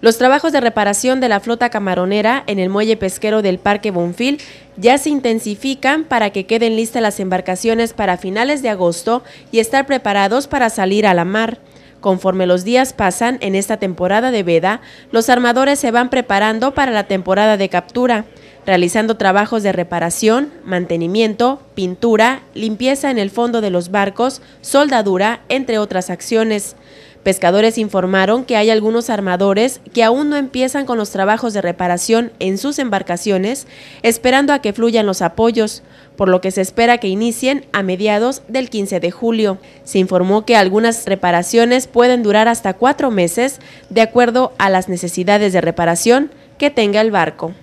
Los trabajos de reparación de la flota camaronera en el muelle pesquero del Parque Bonfil ya se intensifican para que queden listas las embarcaciones para finales de agosto y estar preparados para salir a la mar. Conforme los días pasan en esta temporada de veda, los armadores se van preparando para la temporada de captura, realizando trabajos de reparación, mantenimiento, pintura, limpieza en el fondo de los barcos, soldadura, entre otras acciones. Pescadores informaron que hay algunos armadores que aún no empiezan con los trabajos de reparación en sus embarcaciones, esperando a que fluyan los apoyos, por lo que se espera que inicien a mediados del 15 de julio. Se informó que algunas reparaciones pueden durar hasta cuatro meses, de acuerdo a las necesidades de reparación que tenga el barco.